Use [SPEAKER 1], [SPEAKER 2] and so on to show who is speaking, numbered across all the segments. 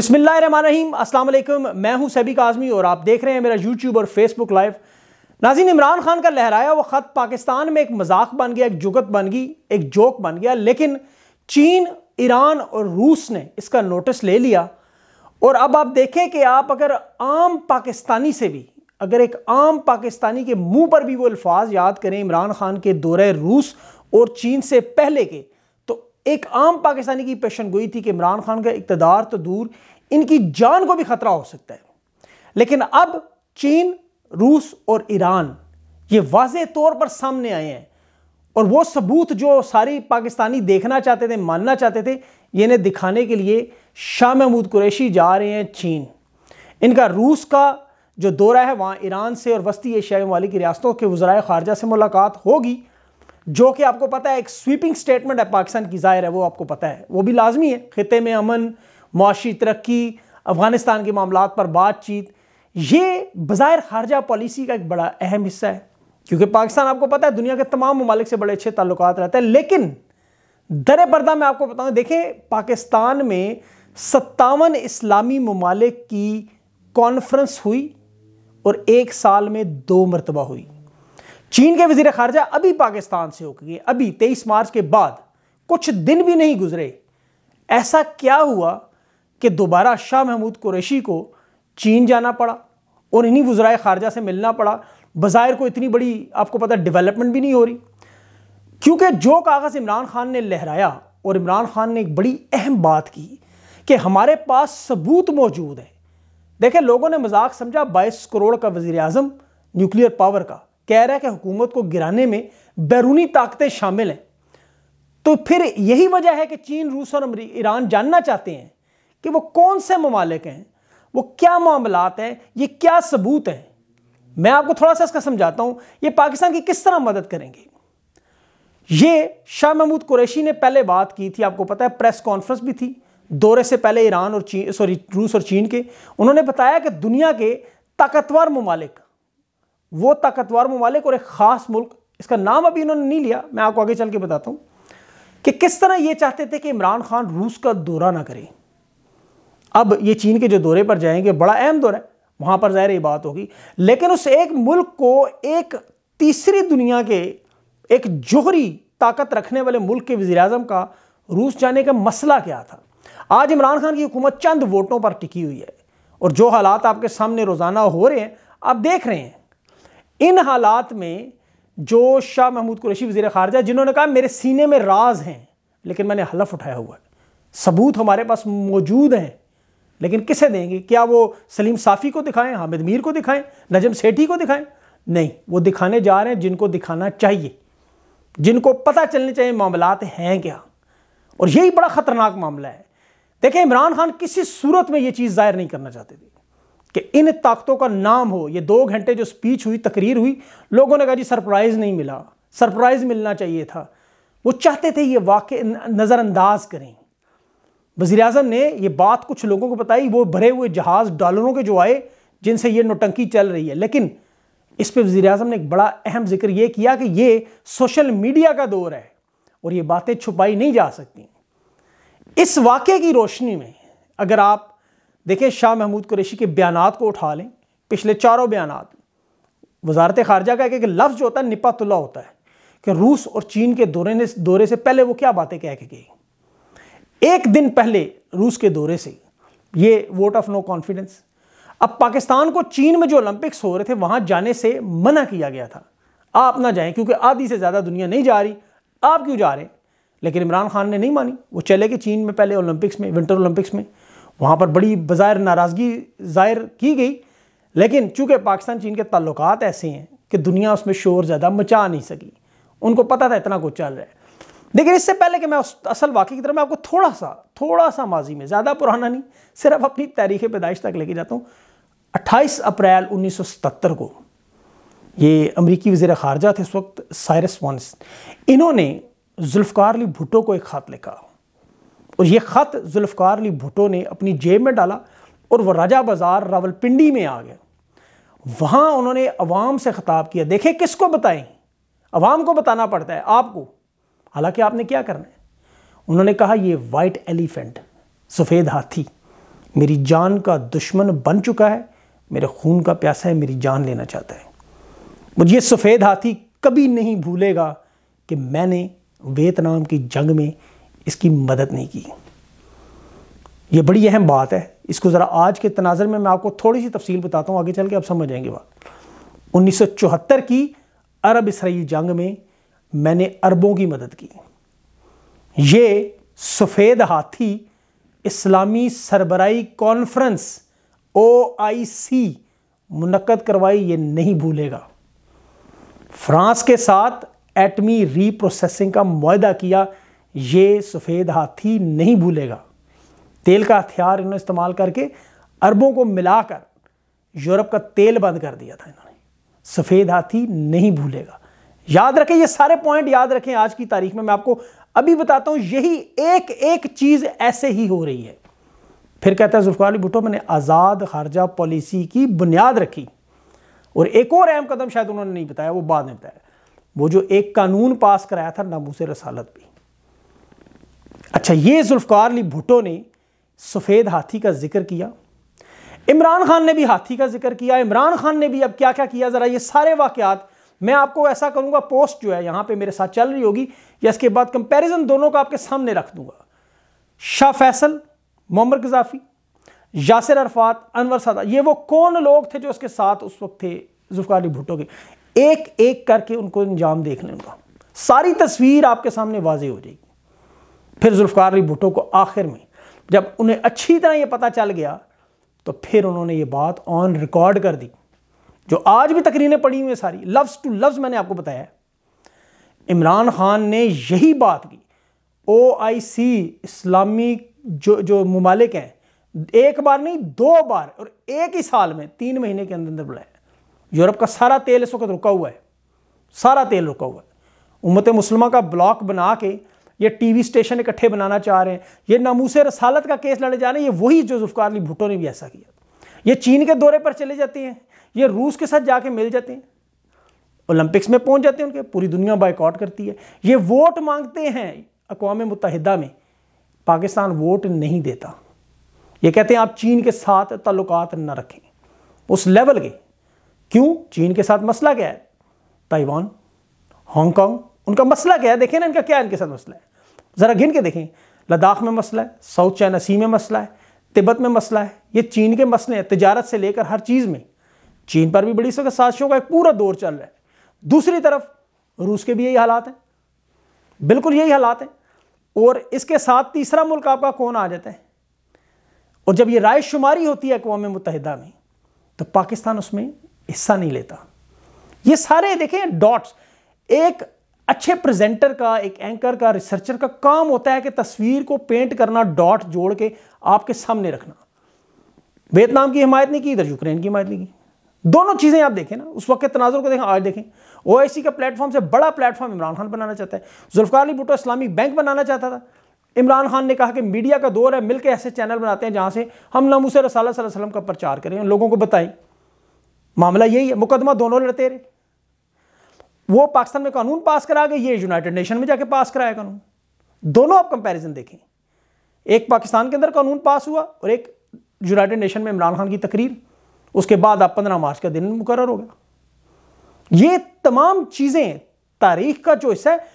[SPEAKER 1] बसमिलीम वालेकुम मैं हूं सैबिक आज़मी और आप देख रहे हैं मेरा यूट्यूब और फेसबुक लाइव नाजीन इमरान खान का लहराया वो ख़त पाकिस्तान में एक मजाक बन गया एक जुगत बन गई एक जोक बन गया लेकिन चीन ईरान और रूस ने इसका नोटिस ले लिया और अब आप देखें कि आप अगर आम पाकिस्तानी से भी अगर एक आम पाकिस्तानी के मुंह पर भी वो अल्फाज याद करें इमरान खान के दौरे रूस और चीन से पहले के एक आम पाकिस्तानी की पेशन गोई थी कि इमरान खान का इकतदार तो दूर इनकी जान को भी खतरा हो सकता है लेकिन अब चीन रूस और ईरान ये वाज तौर पर सामने आए हैं और वो सबूत जो सारी पाकिस्तानी देखना चाहते थे मानना चाहते थे इन्हें दिखाने के लिए शाह महमूद कुरैशी जा रहे हैं चीन इनका रूस का जो दौरा है वहाँ ईरान से और वस्ती एशियाई ममालिक रियासतों के वज़रा ख़ारजा से मुलाकात होगी जो कि आपको पता है एक स्वीपिंग स्टेटमेंट है पाकिस्तान की जाहिर है वो आपको पता है वो भी लाजमी है खत्े में अमन मुआशी तरक्की अफगानिस्तान के मामला पर बातचीत ये बाहर खारजा पॉलिसी का एक बड़ा अहम हिस्सा है क्योंकि पाकिस्तान आपको पता है दुनिया के तमाम ममालिक से बड़े अच्छे ताल्लुक रहते हैं लेकिन दर पर्दा में आपको बताऊँ देखें पाकिस्तान में सत्तावन इस्लामी ममालिक की कॉन्फ्रेंस हुई और एक साल में दो मरतबा हुई चीन के वजीर खारजा अभी पाकिस्तान से होकर गए अभी तेईस मार्च के बाद कुछ दिन भी नहीं गुजरे ऐसा क्या हुआ कि दोबारा शाह महमूद कुरैशी को चीन जाना पड़ा और इन्हीं वज्राय खारजा से मिलना पड़ा बाज़ाहिर को इतनी बड़ी आपको पता डेवलपमेंट भी नहीं हो रही क्योंकि जो कागज़ इमरान खान ने लहराया और इमरान खान ने एक बड़ी अहम बात की कि हमारे पास सबूत मौजूद है देखें लोगों ने मजाक समझा बाईस करोड़ का वजीर अजम न्यूक्लियर पावर का कह रहा है कि हुकूमत को गिराने में बैरूनी ताकतें शामिल हैं तो फिर यही वजह है कि चीन रूस और ईरान जानना चाहते हैं कि वो कौन से ममालिक हैं वो क्या मामला हैं ये क्या सबूत हैं मैं आपको थोड़ा सा इसका समझाता हूँ ये पाकिस्तान की किस तरह मदद करेंगे ये शाह महमूद कुरैशी ने पहले बात की थी आपको पता है प्रेस कॉन्फ्रेंस भी थी दौरे से पहले ईरान और चीन सॉरी रूस और चीन के उन्होंने बताया कि दुनिया के ताकतवर ममालिक वो ताकतवर ममालिक और एक ख़ास मुल्क इसका नाम अभी इन्होंने नहीं लिया मैं आपको आगे चल के बताता हूँ कि किस तरह ये चाहते थे कि इमरान खान रूस का दौरा ना करे अब ये चीन के जो दौरे पर जाएंगे बड़ा अहम दौरा है वहाँ पर ज़ाहिर ये बात होगी लेकिन उस एक मुल्क को एक तीसरी दुनिया के एक जोहरी ताकत रखने वाले मुल्क के वजी अजम का रूस जाने का मसला क्या था आज इमरान खान की हुकूमत चंद वोटों पर टिकी हुई है और जो हालात आपके सामने रोज़ाना हो रहे हैं आप देख रहे हैं इन हालात में जो शाह महमूद कुरैशी वजीर खारजा जिन्होंने कहा मेरे सीने में राज हैं लेकिन मैंने हलफ उठाया हुआ है सबूत हमारे पास मौजूद हैं लेकिन किसे देंगे क्या वो सलीम साफ़ी को दिखाएं हामिद मीर को दिखाएं नजम सेठी को दिखाएं नहीं वो दिखाने जा रहे हैं जिनको दिखाना चाहिए जिनको पता चलने चाहिए मामलात हैं क्या और यही बड़ा ख़तरनाक मामला है देखें इमरान खान किसी सूरत में ये चीज़ ज़ाहिर नहीं करना चाहते थे कि इन ताकतों का नाम हो ये दो घंटे जो स्पीच हुई तकरीर हुई लोगों ने कहा जी सरप्राइज़ नहीं मिला सरप्राइज़ मिलना चाहिए था वो चाहते थे ये वाक़ नज़रअंदाज करें वज़ी अजम ने यह बात कुछ लोगों को बताई वो भरे हुए जहाज़ डॉलरों के जो आए जिनसे ये नोटंकी चल रही है लेकिन इस पर वज़ी अजम ने एक बड़ा अहम जिक्र ये किया कि ये सोशल मीडिया का दौर है और ये बातें छुपाई नहीं जा सकती इस वाक़े की रोशनी में अगर आप देखें शाह महमूद कुरेशी के बयान को उठा लें पिछले चारों बयान वजारत खारजा का एक एक लफ्ज़ जो होता है निपातुल्ला होता है कि रूस और चीन के दौरे ने दौरे से पहले वो क्या बातें कह के गई एक दिन पहले रूस के दौरे से ये वोट ऑफ नो कॉन्फिडेंस अब पाकिस्तान को चीन में जो ओलंपिक्स हो रहे थे वहां जाने से मना किया गया था आप ना जाएं क्योंकि आधी से ज़्यादा दुनिया नहीं जा रही आप क्यों जा रहे लेकिन इमरान खान ने नहीं मानी वो चले गए चीन में पहले ओलंपिक्स में विंटर ओलंपिक्स में वहाँ पर बड़ी बाज़ाहिर नाराज़गी ज़ाहिर की गई लेकिन चूँकि पाकिस्तान चीन के ताल्लुक ऐसे हैं कि दुनिया उसमें शोर ज़्यादा मचा नहीं सकी उनको पता था इतना कुछ चल रहा है लेकिन इससे पहले कि मैं उस असल वाक़े की तरफ मैं आपको थोड़ा सा थोड़ा सा माजी में ज़्यादा पुराना नहीं सिर्फ अपनी तारीख पैदाइश तक लेके जाता हूँ अट्ठाईस अप्रैल उन्नीस को ये अमरीकी वजीर ख़ारजा थे इस वक्त साइरस वॉन्स इन्होंने जुल्फ़ार अली भुट्टो को एक ख़त लिखा और ये ख़त जुल्फ़कार अली भुट्टो ने अपनी जेब में डाला और वह राजा बाज़ार रावलपिंडी में आ गया वहाँ उन्होंने अवाम से ख़ताब किया देखें किसको बताएं अवाम को बताना पड़ता है आपको हालांकि आपने क्या करना है उन्होंने कहा ये वाइट एलिफेंट सफ़ेद हाथी मेरी जान का दुश्मन बन चुका है मेरे खून का प्यासा है मेरी जान लेना चाहता है मुझे ये सफ़ेद हाथी कभी नहीं भूलेगा कि मैंने वियतनाम की जंग में इसकी मदद नहीं की यह बड़ी अहम बात है इसको ज़रा आज के तनाजर में मैं आपको थोड़ी सी तफसील बताता हूँ आगे चल के आप समझ जाएंगे बात उन्नीस की अरब इसराइल जंग में मैंने अरबों की मदद की ये सफ़ेद हाथी इस्लामी सरबराई कॉन्फ्रेंस ओ आई सी मुनद करवाई ये नहीं भूलेगा फ्रांस के साथ एटमी रीप्रोसेसिंग का मुआदा किया ये सफ़ेद हाथी नहीं भूलेगा तेल का हथियार इन्होंने इस्तेमाल करके अरबों को मिलाकर यूरोप का तेल बंद कर दिया था इन्होंने सफ़ेद हाथी नहीं भूलेगा याद रखें ये सारे पॉइंट याद रखें आज की तारीख में मैं आपको अभी बताता हूं यही एक एक चीज़ ऐसे ही हो रही है फिर कहता है जुल्फ़ार अली भुट्टो मैंने आज़ाद खारजा पॉलिसी की बुनियाद रखी और एक और अहम कदम शायद उन्होंने नहीं बताया वो बाद में बताया वो जो एक कानून पास कराया था नामूस रसालत भी अच्छा ये जुल्फ़ार अली भुटो ने सफ़ेद हाथी का जिक्र किया इमरान खान ने भी हाथी का जिक्र किया इमरान खान ने भी अब क्या क्या किया ज़रा ये सारे वाक़ात मैं आपको ऐसा करूँगा पोस्ट जो है यहाँ पे मेरे साथ चल रही होगी या इसके बाद कंपैरिजन दोनों का आपके सामने रख दूंगा शाह फैसल मोहम्मद गजाफी यासिर अरफात अनवर सदा ये वो कौन लोग थे जो उसके साथ उस वक्त थे जुल्फ़ार अली भुट्टो के एक एक करके उनको अंजाम देख लेंगे सारी तस्वीर आपके सामने वाजे हो जाएगी फिर जुल्फ़ार अली भुट्टो को आखिर में जब उन्हें अच्छी तरह ये पता चल गया तो फिर उन्होंने ये बात ऑन रिकॉर्ड कर दी जो आज भी तकरीरें पड़ी हुई हैं सारी लफ्ज़ टू लफ्ज़ मैंने आपको बताया इमरान खान ने यही बात की ओ आई सी इस्लामी जो जो ममालिक हैं एक बार नहीं दो बार और एक ही साल में तीन महीने के अंदर अंदर बुलाया यूरोप का सारा तेल इस वक्त रुका हुआ है सारा तेल रुका हुआ है उम्मत मुसलमा का ब्लॉक बना के ये टीवी स्टेशन इकट्ठे बनाना चाह रहे हैं ये नामूस रसालत का केस लड़ने जा रहे हैं ये वही जो जुल्फकार अली भुट्टो ने भी ऐसा किया ये चीन के दौरे पर चले जाते हैं ये रूस के साथ जाके मिल जाते हैं ओलंपिक्स में पहुंच जाते हैं उनके पूरी दुनिया बाइकआउट करती है ये वोट मांगते हैं अकवा मुतहदा में पाकिस्तान वोट नहीं देता ये कहते हैं आप चीन के साथ ताल्लुकात न रखें उस लेवल के क्यों चीन के साथ मसला क्या है ताइवान हांगकॉन्ग उनका मसला क्या है देखें ना इनका क्या इनके साथ मसला है ज़रा गिन के देखें लद्दाख में मसला है साउथ चाइना सी में मसला है तिब्बत में मसला है ये चीन के मसले हैं तजारत से लेकर हर चीज़ में चीन पर भी बड़ी सख्त साजिशों का एक पूरा दौर चल रहा है दूसरी तरफ रूस के भी यही हालात हैं बिल्कुल यही हालात हैं और इसके साथ तीसरा मुल्क आपका कौन आ जाता है और जब ये राय शुमारी होती है अकवा मुतहदा में तो पाकिस्तान उसमें हिस्सा नहीं लेता ये सारे देखें डॉट्स एक अच्छे प्रेजेंटर का एक एंकर का रिसर्चर का काम होता है कि तस्वीर को पेंट करना डॉट जोड़ के आपके सामने रखना वियतनाम की हिमायत नहीं की इधर यूक्रेन की हिमायत नहीं की दोनों चीज़ें आप देखें ना उस वक्त के तनाज़र को देखें आज देखें ओ का प्लेटफॉर्म से बड़ा प्लेटफॉर्म इमरान खान बनाना चाहता है जुल्फ़ार अली भुटो इस्लामिक बैंक बनाना चाहता था इमरान खान ने कहा कि मीडिया का दौर है मिलकर ऐसे चैनल बनाते हैं जहाँ से हम नमूस रसाला वसलम का प्रचार करें लोगों को बताएं मामला यही है मुकदमा दोनों लड़ते रहे वो पाकिस्तान में कानून पास करा गए ये यूनाइटेड नेशन में जाके पास कराया कानून दोनों आप कंपैरिजन देखें एक पाकिस्तान के अंदर कानून पास हुआ और एक यूनाइटेड नेशन में इमरान खान की तकरीर उसके बाद आप पंद्रह मार्च का दिन मुकर हो गया ये तमाम चीज़ें तारीख का जो हिस्सा है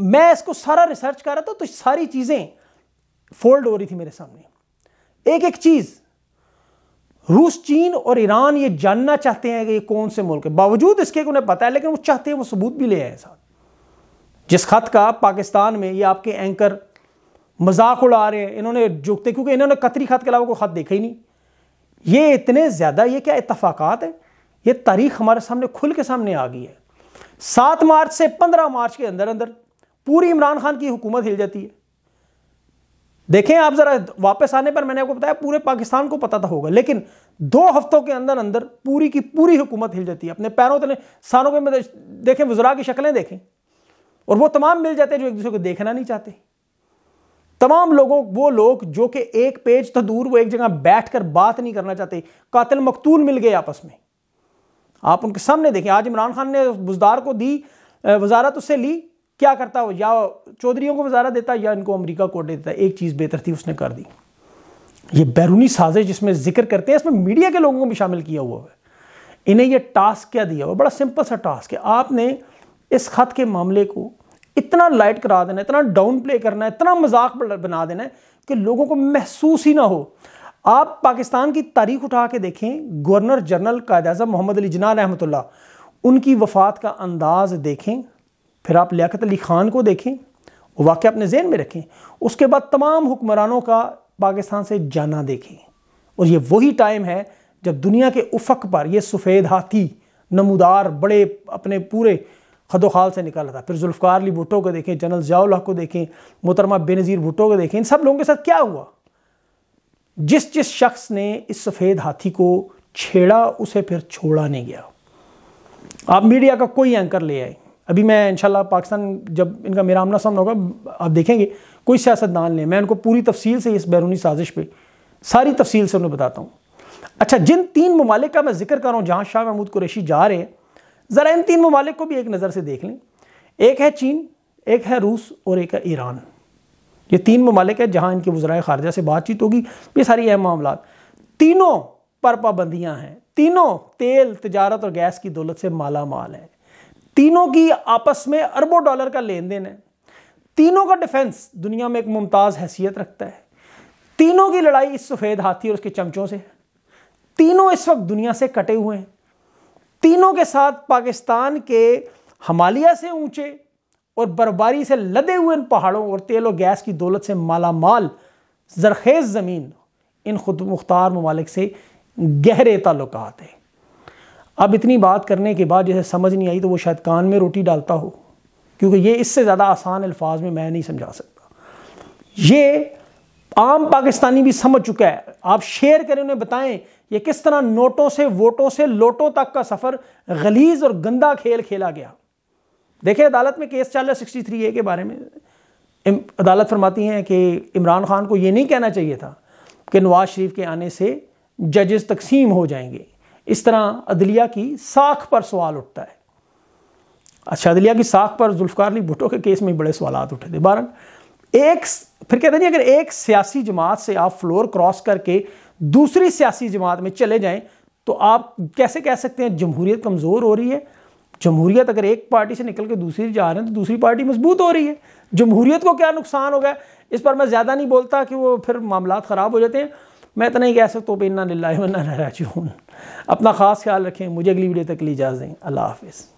[SPEAKER 1] मैं इसको सारा रिसर्च कर रहा था तो सारी चीज़ें फोल्ड हो रही थी मेरे सामने एक एक चीज़ रूस चीन और ईरान ये जानना चाहते हैं कि ये कौन से मुल्क है बावजूद इसके उन्हें पता है लेकिन वो चाहते हैं वो सबूत भी ले आए साथ जिस खत का पाकिस्तान में ये आपके एंकर मजाक उड़ा रहे हैं इन्होंने झुकते क्योंकि इन्होंने कतरी खत के अलावा कोई खत देखा ही नहीं ये इतने ज़्यादा ये क्या इतफ़ाकत है ये तारीख हमारे सामने खुल के सामने आ गई है सात मार्च से पंद्रह मार्च के अंदर अंदर पूरी इमरान खान की हुकूमत हिल जाती है देखें आप ज़रा वापस आने पर मैंने आपको बताया पूरे पाकिस्तान को पता था होगा लेकिन दो हफ्तों के अंदर अंदर पूरी की पूरी हुकूमत हिल जाती है अपने पैरों तले सानों के देखें वजरा की शक्लें देखें और वो तमाम मिल जाते हैं जो एक दूसरे को देखना नहीं चाहते तमाम लोगों वो लोग जो कि एक पेज तो दूर वो एक जगह बैठकर बात नहीं करना चाहते कातिल मकतूल मिल गए आपस में आप उनके सामने देखें आज इमरान खान ने बुजदार को दी वजारत उससे ली क्या करता हो या चौधरीों को वजारा देता या इनको अमरीका को देता एक चीज़ बेहतर थी उसने कर दी ये बैरूनी साजिश जिसमें जिक्र करते हैं इसमें मीडिया के लोगों को भी शामिल किया हुआ है इन्हें यह टास्क क्या दिया हुआ बड़ा सिंपल सा टास्क है आपने इस खत के मामले को इतना लाइट करा देना इतना डाउन प्ले करना है इतना मजाक बना देना है कि लोगों को महसूस ही ना हो आप पाकिस्तान की तारीख उठा के देखें गवर्नर जनरल कायद अजम मोहम्मद अली जना रहमतुल्ला उनकी वफ़ात का अंदाज़ देखें फिर आप लियाकत अली ख़ान को देखें वो अपने जहन में रखें उसके बाद तमाम हुक्मरानों का पाकिस्तान से जाना देखें और ये वही टाइम है जब दुनिया के उफक पर यह सफ़ेद हाथी नमोदार बड़े अपने पूरे खदोखाल से निकल रहा था फिर जुल्फ़ार अली भुट्टो को देखें जनरल जयाल्ला को देखें मोहतरमा बेनज़ीर भुट्टो को देखें इन सब लोगों के साथ क्या हुआ जिस जिस शख्स ने इस सफ़ेद हाथी को छेड़ा उसे फिर छोड़ा नहीं गया आप मीडिया का कोई एंकर ले आए अभी मैं इनशाला पाकिस्तान जब इनका मेरा आमना सामना होगा आप देखेंगे कोई सियासतदान लें मैं उनको पूरी तफसील से इस बैरूनी साजिश पर सारी तफसील से उन्हें बताता हूँ अच्छा जिन तीन ममालिक का मैं जिक्र कर रहा हूँ जहाँ शाह महमूद कुरेशी जा रहे हैं ज़रा इन तीन ममालिक को भी एक नज़र से देख लें एक है चीन एक है रूस और एक है ईरान ये तीन ममालिक है जहाँ इनकी वज्राय खारजा से बातचीत होगी ये सारी अहम मामला तीनों पर पाबंदियाँ हैं तीनों तेल तजारत और गैस की दौलत से माला माल है तीनों की आपस में अरबों डॉलर का लेन देन है तीनों का डिफेंस दुनिया में एक मुमताज हैसियत रखता है तीनों की लड़ाई इस सफ़ेद हाथी और उसके चमचों से है तीनों इस वक्त दुनिया से कटे हुए हैं तीनों के साथ पाकिस्तान के हमालिया से ऊंचे और बर्फबारी से लदे हुए इन पहाड़ों और तेल और गैस की दौलत से मालामाल जरखेज़ ज़मीन इन खुद मुख्तार ममालिक से गहरे ताल्लुक हैं अब इतनी बात करने के बाद जैसे समझ नहीं आई तो वो शायद कान में रोटी डालता हो क्योंकि ये इससे ज़्यादा आसान अल्फाज में मैं नहीं समझा सकता ये आम पाकिस्तानी भी समझ चुका है आप शेयर करें उन्हें बताएं ये किस तरह नोटों से वोटों से लोटों तक का सफ़र गलीज और गंदा खेल खेला गया देखिए अदालत में केस चल रहा है सिक्सटी थ्री ए के बारे में अदालत फरमाती हैं कि इमरान खान को ये नहीं कहना चाहिए था कि नवाज शरीफ के आने से जजेस तकसीम हो जाएंगे इस तरह अदलिया की साख पर सवाल उठता है अच्छा अदलिया की साख पर जुल्फकार अली भुटो के केस में बड़े सवाल उठे थे बहरहाल एक फिर कहते हैं अगर एक सियासी जमात से आप फ्लोर क्रॉस करके दूसरी सियासी जमात में चले जाएं तो आप कैसे कह सकते हैं जमहूरियत कमज़ोर हो रही है जमहूरियत अगर एक पार्टी से निकल के दूसरी जा रहे हैं तो दूसरी पार्टी मजबूत हो रही है जमहूरियत को क्या नुकसान हो गया इस पर मैं ज़्यादा नहीं बोलता कि वो फिर मामला ख़राब हो जाते हैं मैं इतना ही कह सकता हूँ इन्ना लाला अपना ख़ास ख्याल रखें मुझे अगली वीडियो तक के लिए इजाज़ दें अल्लाह हाफिज़